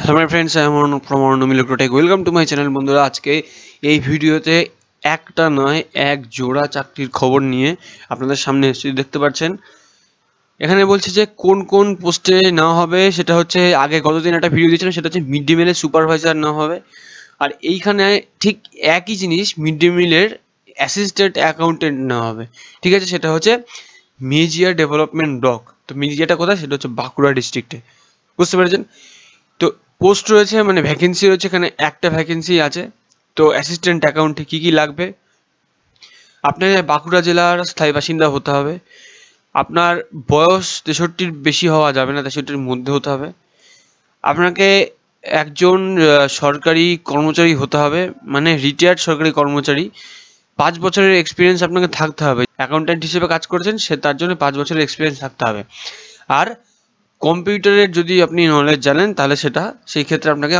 hello my friends আমি অনুপ্রম অনুমিলক্রোটেক ওয়েলকাম টু মাই চ্যানেল বন্ধুরা আজকে এই ভিডিওতে একটা নয় এক জোড়া চাকরির খবর নিয়ে আপনাদের সামনে এসে দেখতে পাচ্ছেন এখানে বলছে যে কোন কোন পোস্টে নেওয়া হবে সেটা হচ্ছে আগে গতদিন একটা ভিডিও দিয়েছিলাম সেটা হচ্ছে মিড ডে মিলের সুপারভাইজার নেওয়া হবে আর এইখানে ঠিক একই জিনিস মিড ডে মিলের অ্যাসিস্ট্যান্ট অ্যাকাউন্টেন্ট নেওয়া হবে ঠিক আছে সেটা হচ্ছে মেজিয়া ডেভেলপমেন্ট ব্লক তো মেজিয়াটা কোথায় সেটা হচ্ছে বাঁকুড়া ডিস্ট্রিক্টে বুঝতে পেরেছেন তো পোস্ট রয়েছে মানে ভ্যাকেন্সি রয়েছে এখানে একটা ভ্যাকেন্সি আছে তো অ্যাসিস্ট্যান্ট অ্যাকাউন্টে কী কী লাগবে আপনাকে বাঁকুড়া জেলার স্থায়ী বাসিন্দা হতে হবে আপনার বয়স তেষট্টির বেশি হওয়া যাবে না তেষট্টির মধ্যে হতে হবে আপনাকে একজন সরকারি কর্মচারী হতে হবে মানে রিটায়ার্ড সরকারি কর্মচারী পাঁচ বছরের এক্সপিরিয়েন্স আপনাকে থাকতে হবে অ্যাকাউন্ট্যান্ট হিসেবে কাজ করেছেন সে তার জন্য পাঁচ বছরের এক্সপিরিয়েন্স থাকতে হবে আর কম্পিউটারের যদি আপনি নলেজ জানেন তাহলে সেটা সেই ক্ষেত্রে আপনাকে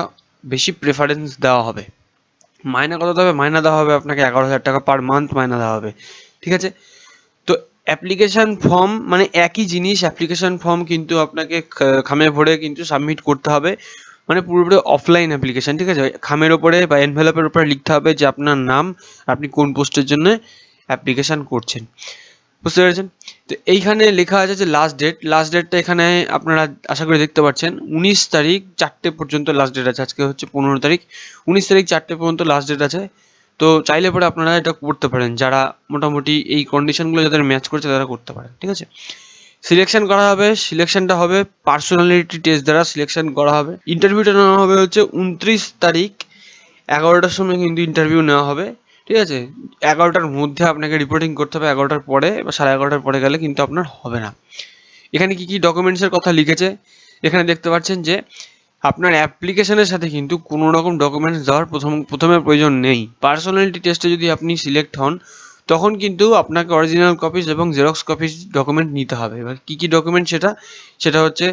বেশি প্রেফারেন্স দেওয়া হবে মাইনা কত দেবে মাইনা দেওয়া হবে আপনাকে এগারো হাজার টাকা পার মান্থ মাইনা দেওয়া হবে ঠিক আছে তো অ্যাপ্লিকেশান ফর্ম মানে একই জিনিস অ্যাপ্লিকেশান ফর্ম কিন্তু আপনাকে খামে ভরে কিন্তু সাবমিট করতে হবে মানে পুরোপুরি অফলাইন অ্যাপ্লিকেশান ঠিক আছে খামের ওপরে বা এনভেলপের ওপরে লিখতে হবে যে আপনার নাম আপনি কোন পোস্টের জন্য অ্যাপ্লিকেশান করছেন বুঝতে পেরেছেন তো এইখানে লেখা আছে যে লাস্ট ডেট লাস্ট ডেটটা এখানে আপনারা আশা করি দেখতে পাচ্ছেন উনিশ তারিখ চারটে পর্যন্ত লাস্ট ডেট আছে আজকে হচ্ছে পনেরো তারিখ উনিশ তারিখ চারটে পর্যন্ত লাস্ট ডেট আছে তো চাইলে পরে আপনারা এটা করতে পারেন যারা মোটামুটি এই কন্ডিশনগুলো যাদের ম্যাচ করছে তারা করতে পারেন ঠিক আছে সিলেকশন করা হবে সিলেকশনটা হবে পার্সোনালিটি টেস্ট দ্বারা সিলেকশন করা হবে ইন্টারভিউটা নেওয়া হবে হচ্ছে উনত্রিশ তারিখ এগারোটার সময় কিন্তু ইন্টারভিউ নেওয়া হবে ঠিক আছে এগারোটার মধ্যে আপনাকে রিপোর্টিং করতে হবে এগারোটার পরে বা সাড়ে এগারোটার পরে গেলে কিন্তু আপনার হবে না এখানে কি কি ডকুমেন্টসের কথা লিখেছে এখানে দেখতে পাচ্ছেন যে আপনার অ্যাপ্লিকেশনের সাথে কিন্তু কোনো রকম ডকুমেন্টস দেওয়ার প্রথম প্রথমে প্রয়োজন নেই পার্সোনালিটি টেস্টে যদি আপনি সিলেক্ট হন তখন কিন্তু আপনাকে অরিজিনাল কপিস এবং জেরক্স কপিস ডকুমেন্ট নিতে হবে এবার কী কী ডকুমেন্ট সেটা সেটা হচ্ছে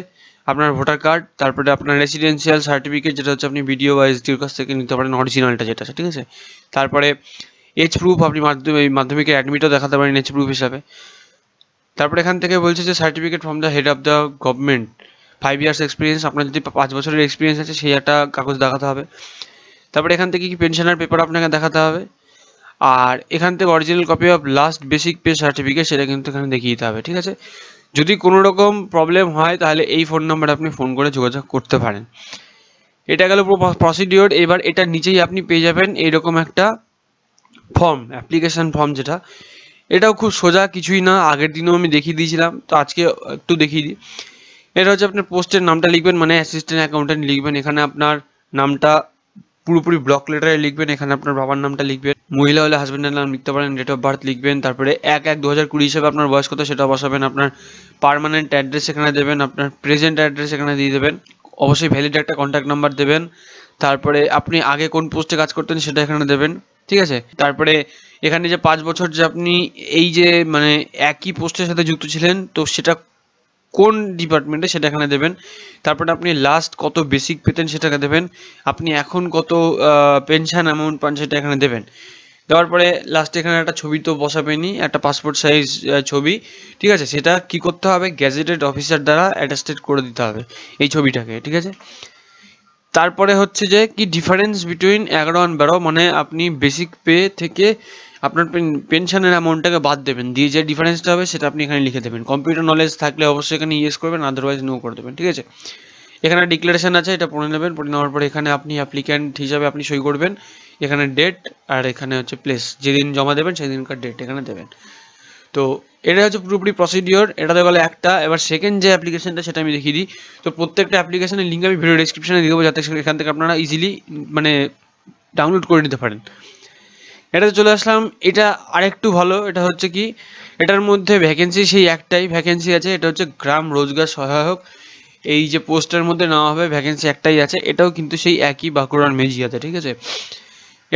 আপনার ভোটার কার্ড তারপরে আপনার রেসিডেন্সিয়াল সার্টিফিকেট যেটা হচ্ছে আপনি বিডিও বা এসডির কাছ থেকে নিতে পারেন অরিজিনালটা যেটা ঠিক আছে তারপরে এজ প্রুফ আপনি মাধ্যমিক মাধ্যমিকের অ্যাডমিটও দেখাতে পারেন এজ প্রুফ হিসাবে তারপরে এখান থেকে বলছে যে certificate from the head of the government five years experience আপনার যদি পাঁচ বছরের এক্সপিরিয়েন্স আছে সেই একটা কাগজ দেখাতে হবে তারপরে এখান থেকে কি পেনশনের পেপার আপনাকে দেখাতে হবে আর এখান থেকে original copy of last basic pay certificate সেটা কিন্তু এখানে দেখিয়ে দিতে হবে ঠিক আছে যদি কোনো রকম প্রবলেম হয় তাহলে এই ফোন নাম্বারে আপনি ফোন করে যোগাযোগ করতে পারেন এটা গেল প্রসিডিওর এবার এটার নিচেই আপনি পেয়ে যাবেন এরকম একটা ফর্ম অ্যাপ্লিকেশান ফর্ম যেটা এটাও খুব সোজা কিছুই না আগের দিনও আমি দেখিয়ে দিয়েছিলাম তো আজকে একটু দেখিয়ে দিই এটা হচ্ছে আপনার পোস্টের নামটা লিখবেন মানে অ্যাসিস্ট্যান্ট অ্যাকাউন্ট্যান্ট লিখবেন এখানে আপনার নামটা পুরোপুরি ব্লক লেটারে লিখবেন এখানে আপনার বাবার নামটা লিখবেন মহিলা হলে হাজব্যান্ডের নাম লিখতে পারেন ডেট অফ বার্থ লিখবেন তারপরে এক এক দু হাজার কুড়ি হিসাবে আপনার বয়স কত সেটা বসাবেন আপনার পারমানেন্ট অ্যাড্রেস এখানে দেবেন আপনার প্রেজেন্ট অ্যাড্রেস এখানে দিয়ে দেবেন অবশ্যই ভ্যালিড একটা কন্ট্যাক্ট নাম্বার দেবেন তারপরে আপনি আগে কোন পোস্টে কাজ করতেন সেটা এখানে দেবেন ঠিক আছে তারপরে এখানে যে পাঁচ বছর যে আপনি এই যে মানে একই পোস্টের সাথে যুক্ত ছিলেন তো সেটা কোন ডিপার্টমেন্টে সেটা এখানে দেবেন তারপরে আপনি লাস্ট কত বেসিক পেতেন সেটাকে দেবেন আপনি এখন কত পেনশন অ্যামাউন্ট পান সেটা এখানে দেবেন দেওয়ার পরে লাস্টে এখানে একটা ছবি তো বসাবেনি একটা পাসপোর্ট সাইজ ছবি ঠিক আছে সেটা কি করতে হবে গ্যাজেটেড অফিসার দ্বারা অ্যাটাস্টেড করে দিতে হবে এই ছবিটাকে ঠিক আছে তারপরে হচ্ছে যে কি ডিফারেন্স বিটুইন এগারো অ্যান্ড বারো মানে আপনি বেসিক পে থেকে আপনার পেনশনের অ্যামাউন্টটাকে বাদ দেবেন দিয়ে যে ডিফারেন্সটা হবে সেটা আপনি এখানে লিখে দেবেন কম্পিউটার নলেজ থাকলে অবশ্যই এখানে ইয়েস করবেন আদারওয়াইজ নো করে দেবেন ঠিক আছে এখানে ডিক্লারেশন আছে এটা পড়ে নেবেন পড়ে নেওয়ার পরে এখানে আপনি অ্যাপ্লিক্যান্ট হিসাবে আপনি সই করবেন এখানে ডেট আর এখানে হচ্ছে প্লেস যেদিন জমা দেবেন সেদিনকার ডেট এখানে দেবেন তো এটা হচ্ছে পুরোপুরি প্রসিডিওর এটা তো গেলো একটা এবার সেকেন্ড যে অ্যাপ্লিকেশনটা সেটা আমি দেখিয়ে দিই তো প্রত্যেকটা অ্যাপ্লিকেশনের লিঙ্ক আমি ভিডিও ডিসক্রিপশনে দিয়ে দেবো যাতে এখান থেকে আপনারা ইজিলি মানে ডাউনলোড করে নিতে পারেন এটাতে চলে আসলাম এটা আরেকটু ভালো এটা হচ্ছে কি এটার মধ্যে ভ্যাকেন্সি সেই একটাই ভ্যাকেন্সি আছে এটা হচ্ছে গ্রাম রোজগার সহায়ক এই যে পোস্টের মধ্যে নেওয়া হবে ভ্যাকেন্সি একটাই আছে এটাও কিন্তু সেই একই বাঁকুড়ার মেজিয়াতে ঠিক আছে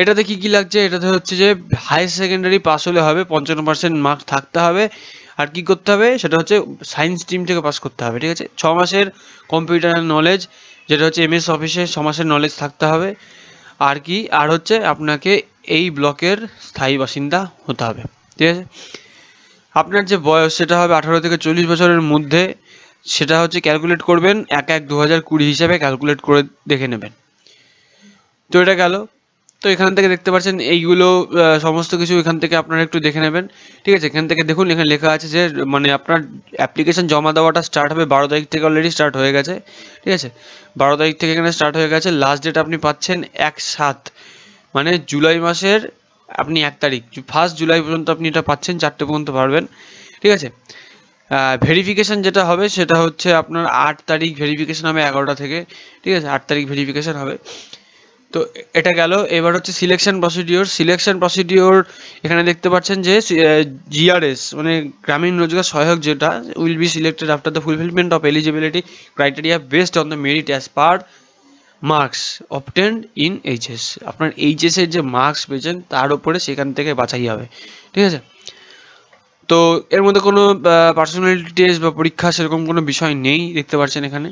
এটাতে কি কি লাগছে এটাতে হচ্ছে যে হায়ার সেকেন্ডারি পাস হলে হবে পঞ্চান্ন পার্সেন্ট মার্ক থাকতে হবে আর কি করতে হবে সেটা হচ্ছে সায়েন্স স্ট্রিম থেকে পাস করতে হবে ঠিক আছে ছ মাসের কম্পিউটার নলেজ যেটা হচ্ছে এমএস অফিসে ছ মাসের নলেজ থাকতে হবে আর কি আর হচ্ছে আপনাকে এই ব্লকের স্থায়ী বাসিন্দা হতে হবে ঠিক আছে আপনার যে বয়স সেটা হবে আঠারো থেকে চল্লিশ বছরের মধ্যে সেটা হচ্ছে ক্যালকুলেট করবেন এক এক দু হাজার কুড়ি হিসাবে ক্যালকুলেট করে দেখে নেবেন তো এটা গেল তো এখান থেকে দেখতে পাচ্ছেন এইগুলো সমস্ত কিছু এখান থেকে আপনারা একটু দেখে নেবেন ঠিক আছে এখান থেকে দেখুন এখানে লেখা আছে যে মানে আপনার অ্যাপ্লিকেশন জমা দেওয়াটা স্টার্ট হবে বারো তারিখ থেকে অলরেডি স্টার্ট হয়ে গেছে ঠিক আছে বারো তারিখ থেকে এখানে স্টার্ট হয়ে গেছে লাস্ট ডেট আপনি পাচ্ছেন এক সাত মানে জুলাই মাসের আপনি এক তারিখ ফার্স্ট জুলাই পর্যন্ত আপনি এটা পাচ্ছেন চারটে পর্যন্ত পারবেন ঠিক আছে ভেরিফিকেশান যেটা হবে সেটা হচ্ছে আপনার আট তারিখ ভেরিফিকেশান হবে এগারোটা থেকে ঠিক আছে আট তারিখ ভেরিফিকেশান হবে তো এটা গেল এবার হচ্ছে সিলেকশন প্রসিডিওর সিলেকশন প্রসিডিওর এখানে দেখতে পাচ্ছেন যে জিআরএস মানে গ্রামীণ রোজগার সহায়ক যেটা will be selected after the fulfilment of eligibility criteria based on the merit as per marks obtained in HS আপনার এর যে মার্কস পেয়েছেন তার উপরে সেখান থেকে বাছাই হবে ঠিক আছে তো এর মধ্যে কোনো পার্সোনালিটি টেস্ট বা পরীক্ষা সেরকম কোনো বিষয় নেই দেখতে পাচ্ছেন এখানে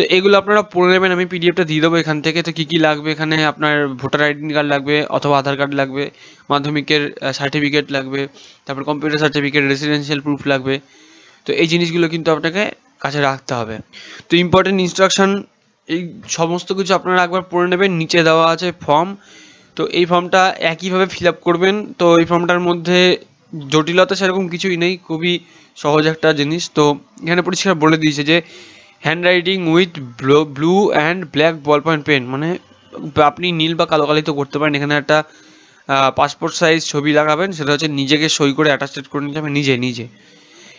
তো এগুলো আপনারা পড়ে নেবেন আমি পিডিএফটা দিয়ে দেবো এখান থেকে তো কী কী লাগবে এখানে আপনার ভোটার আইডি কার্ড লাগবে অথবা আধার কার্ড লাগবে মাধ্যমিকের সার্টিফিকেট লাগবে তারপর কম্পিউটার সার্টিফিকেট রেসিডেন্সিয়াল প্রুফ লাগবে তো এই জিনিসগুলো কিন্তু আপনাকে কাছে রাখতে হবে তো ইম্পর্টেন্ট ইনস্ট্রাকশান এই সমস্ত কিছু আপনারা একবার পড়ে নেবেন নিচে দেওয়া আছে ফর্ম তো এই ফর্মটা একইভাবে ফিল করবেন তো এই ফর্মটার মধ্যে জটিলতা সেরকম কিছুই নেই খুবই সহজ একটা জিনিস তো এখানে পরিষ্কার বলে দিয়েছে যে handwriting with blue and black ballpoint pen মানে আপনি নীল বা কালো কালিত করতে পারেন এখানে একটা পাসপোর্ট সাইজ ছবি লাগাবেন সেটা হচ্ছে নিজেকে সই করে অ্যাটাস্টেড করে নিতে হবে নিজে নিজে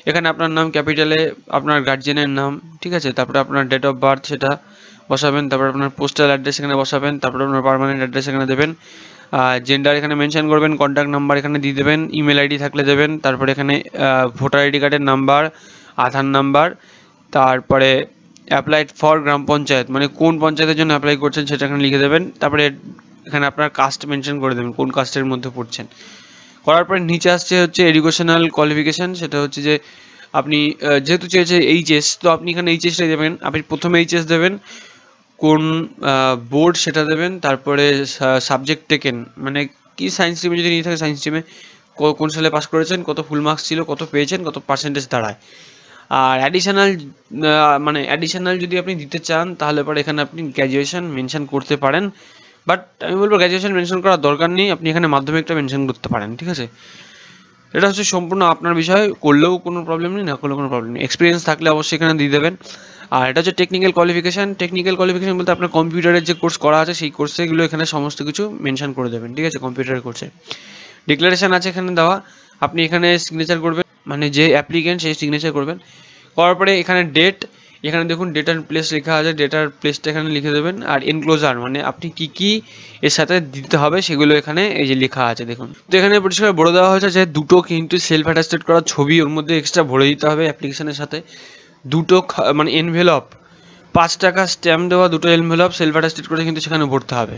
এখানে আপনার নাম ক্যাপিটালে আপনার গার্জেনের নাম ঠিক আছে তারপরে আপনার ডেট অফ বার্থ সেটা বসাবেন তারপরে আপনার পোস্টাল অ্যাড্রেস এখানে বসাবেন তারপরে আপনার পারমানেন্ট অ্যাড্রেস এখানে দেবেন জেন্ডার এখানে মেনশন করবেন কন্ট্যাক্ট নাম্বার এখানে দিয়ে দেবেন ইমেল আইডি থাকলে দেবেন তারপরে এখানে ভোটার আইডি কার্ডের নাম্বার আধার নাম্বার তারপরে অ্যাপ্লাইড ফর গ্রাম পঞ্চায়েত মানে কোন পঞ্চায়েতের জন্য অ্যাপ্লাই করছেন সেটা এখানে লিখে দেবেন তারপরে এখানে আপনার কাস্ট মেনশন করে দেবেন কোন কাস্টের মধ্যে পড়ছেন করার পরে নিচে আসছে হচ্ছে এডুকেশনাল কোয়ালিফিকেশান সেটা হচ্ছে যে আপনি যেহেতু চেয়েছে এইচএস তো আপনি এখানে এইচএসটাই দেবেন আপনি প্রথমে এইচএস দেবেন কোন বোর্ড সেটা দেবেন তারপরে সাবজেক্ট টেকেন মানে কি সায়েন্স স্ট্রিমে যদি নিয়ে থাকে সায়েন্স স্ট্রিমে কোন সালে পাস করেছেন কত ফুল মার্কস ছিল কত পেয়েছেন কত পার্সেন্টেজ দাঁড়ায় আর অ্যাডিশনাল মানে অ্যাডিশনাল যদি আপনি দিতে চান তাহলে পরে এখানে আপনি গ্র্যাজুয়েশন মেনশন করতে পারেন বাট আমি বলবো গ্র্যাজুয়েশন মেনশন করার দরকার নেই আপনি এখানে মাধ্যমিকটা মেনশন করতে পারেন ঠিক আছে এটা হচ্ছে সম্পূর্ণ আপনার বিষয় করলেও কোনো প্রবলেম নেই না করলেও কোনো প্রবলেম নেই এক্সপিরিয়েন্স থাকলে অবশ্যই এখানে দিয়ে দেবেন আর এটা হচ্ছে টেকনিক্যাল কোয়ালিফিকেশান টেকনিক্যাল কোয়ালিফিকেশান বলতে আপনার কম্পিউটারের যে কোর্স করা আছে সেই কোর্সেগুলো এখানে সমস্ত কিছু মেনশন করে দেবেন ঠিক আছে কম্পিউটারের কোর্সে ডিক্লারেশান আছে এখানে দেওয়া আপনি এখানে সিগনেচার করবেন মানে যে অ্যাপ্লিকেন্ট সেই সিগনেচার করবেন করার পরে এখানে ডেট এখানে দেখুন ডেট অ্যান্ড প্লেস লেখা আছে ডেটার প্লেসটা এখানে লিখে দেবেন আর এনক্লোজার মানে আপনি কি কি এর সাথে দিতে হবে সেগুলো এখানে এই যে লেখা আছে দেখুন তো এখানে পরিষ্কার বলে দেওয়া হয়েছে যে দুটো কিন্তু সেলফ অ্যাটাস্টেড করা ছবি ওর মধ্যে এক্সট্রা ভরে দিতে হবে অ্যাপ্লিকেশনের সাথে দুটো মানে এনভেলপ পাঁচ টাকা স্ট্যাম্প দেওয়া দুটো এনভেলপ সেলফ অ্যাটাস্টেড করে কিন্তু সেখানে ভরতে হবে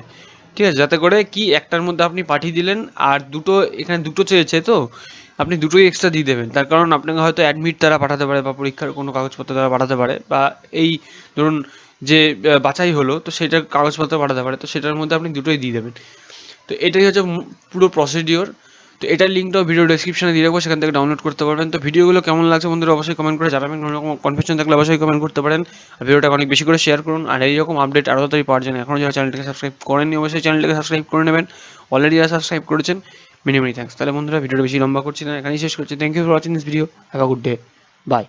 ঠিক আছে যাতে করে কি একটার মধ্যে আপনি পাঠিয়ে দিলেন আর দুটো এখানে দুটো চেয়েছে তো আপনি দুটোই এক্সট্রা দিয়ে দেবেন তার কারণ আপনাকে হয়তো অ্যাডমিট তারা পাঠাতে পারে বা পরীক্ষার কোনো কাগজপত্র তারা পাঠাতে পারে বা এই ধরুন যে বাছাই হলো তো সেটার কাগজপত্র পাঠাতে পারে তো সেটার মধ্যে আপনি দুটোই দিয়ে দেবেন তো এটাই হচ্ছে পুরো প্রসিডিওর তো এটার লিঙ্কটাও ভিডিও ডিসক্রিপশনে দিয়ে রাখবো সেখান থেকে ডাউনলোড করতে পারবেন তো ভিডিওগুলো কেমন লাগছে বন্ধুরা অবশ্যই কমেন্ট করে জানাবেন কোনো রকম কনফিউশন থাকলে অবশ্যই কমেন্ট করতে পারেন আর ভিডিওটা অনেক বেশি করে শেয়ার করুন আর এই রকম আপডেট আরও তাড়াতাড়ি পাওয়ার জন্য এখনও যারা চ্যানেলটাকে সাবস্ক্রাইব করেননি অবশ্যই চ্যানেলটাকে সাবস্ক্রাইব করে নেবেন অলরেডি যারা সাবস্ক্রাইব করেছেন মেনি মেনি থ্যাংকস তাহলে বন্ধুরা ভিডিওটা বেশি লম্বা করছি না এখানেই শেষ করছি thank you for watching this video have a good day by